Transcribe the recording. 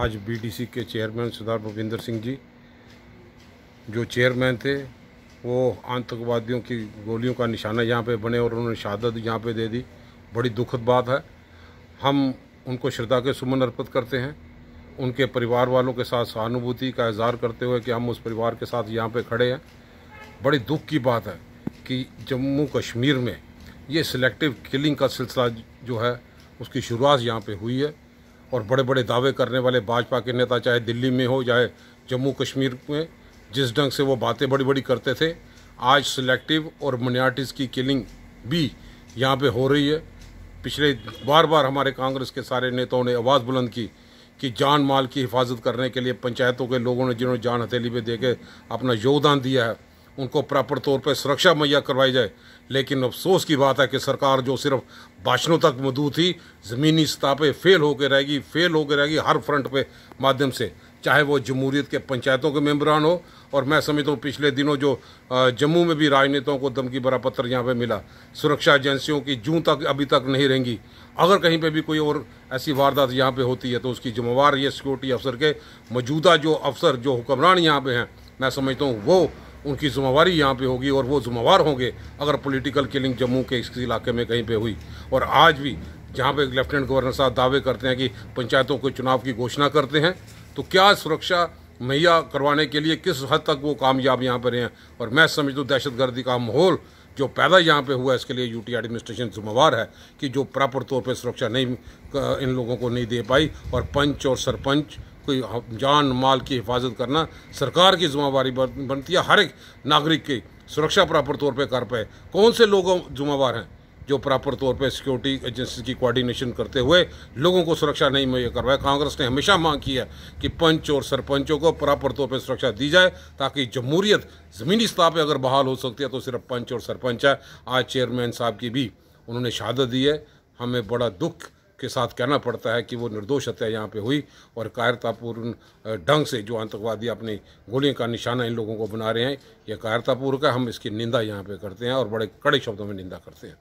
आज बीडीसी के चेयरमैन सरदार भूपिंदर सिंह जी जो चेयरमैन थे वो आतंकवादियों की गोलियों का निशाना यहाँ पे बने और उन्होंने शहादत यहाँ पे दे दी बड़ी दुखद बात है हम उनको श्रद्धा के सुमन अर्पित करते हैं उनके परिवार वालों के साथ सहानुभूति का इजहार करते हुए कि हम उस परिवार के साथ यहाँ पे खड़े हैं बड़ी दुख की बात है कि जम्मू कश्मीर में ये सिलेक्टिव किलिंग का सिलसिला जो है उसकी शुरुआत यहाँ पर हुई है और बड़े बड़े दावे करने वाले भाजपा के नेता चाहे दिल्ली में हो चाहे जम्मू कश्मीर में जिस ढंग से वो बातें बड़ी बड़ी करते थे आज सिलेक्टिव और मनियार्टीज़ की किलिंग भी यहाँ पे हो रही है पिछले बार बार हमारे कांग्रेस के सारे नेताओं ने आवाज़ बुलंद की कि जान माल की हिफाजत करने के लिए पंचायतों के लोगों ने जिन्होंने जान हथेली पर दे के अपना योगदान दिया है उनको प्रॉपर तौर पर सुरक्षा मुहैया करवाई जाए लेकिन अफसोस की बात है कि सरकार जो सिर्फ भाषणों तक मदू थी ज़मीनी सतह पर फेल होकर रहेगी फेल होकर रहेगी हर फ्रंट पे माध्यम से चाहे वो जमहूरीत के पंचायतों के मेम्बरान हो और मैं समझता हूँ पिछले दिनों जो जम्मू में भी राजनेताओं को दमकी भरा पत्थर यहाँ पे मिला सुरक्षा एजेंसियों की जूँ तक अभी तक नहीं रहेंगी अगर कहीं पे भी कोई और ऐसी वारदात यहाँ पे होती है तो उसकी जिम्मेवार ये सिक्योरिटी अफसर के मौजूदा जो अफसर जो हुक्मरान यहाँ पर हैं मैं समझता हूँ वो उनकी जुम्मेवारी यहाँ पे होगी और वो जुम्मेवार होंगे अगर पॉलिटिकल किलिंग जम्मू के इस इलाके में कहीं पे हुई और आज भी जहाँ पे लेफ्टिनेंट गवर्नर साहब दावे करते हैं कि पंचायतों को चुनाव की घोषणा करते हैं तो क्या सुरक्षा मुहैया करवाने के लिए किस हद तक वो कामयाब यहाँ पर हैं और मैं समझता हूँ दहशत का माहौल जो पैदा यहाँ पे हुआ है इसके लिए यूटी एडमिनिस्ट्रेशन जुम्मेवार है कि जो प्रॉपर तौर पे सुरक्षा नहीं इन लोगों को नहीं दे पाई और पंच और सरपंच कोई जान माल की हिफाजत करना सरकार की जुम्मेवारी बनती है हर एक नागरिक की सुरक्षा प्रॉपर तौर पे कर पाए कौन से लोग जुम्मेवार हैं जो प्रॉपर तौर पे सिक्योरिटी एजेंसी की कोऑर्डिनेशन करते हुए लोगों को सुरक्षा नहीं मुहैया करवाए कांग्रेस ने हमेशा मांग की है कि पंच और सरपंचों को प्रॉपर तौर पे सुरक्षा दी जाए ताकि जमहूरियत ज़मीनी सतह पर अगर बहाल हो सकती है तो सिर्फ पंच और सरपंच है आज चेयरमैन साहब की भी उन्होंने शहादत दी है हमें बड़ा दुख के साथ कहना पड़ता है कि वो निर्दोष हत्या यहाँ पे हुई और कायरतापूर्ण ढंग से जो आतंकवादी अपनी गोलियों का निशाना इन लोगों को बना रहे हैं यह कायरतापूर्ण का हम इसकी निंदा यहाँ पे करते हैं और बड़े कड़े शब्दों में निंदा करते हैं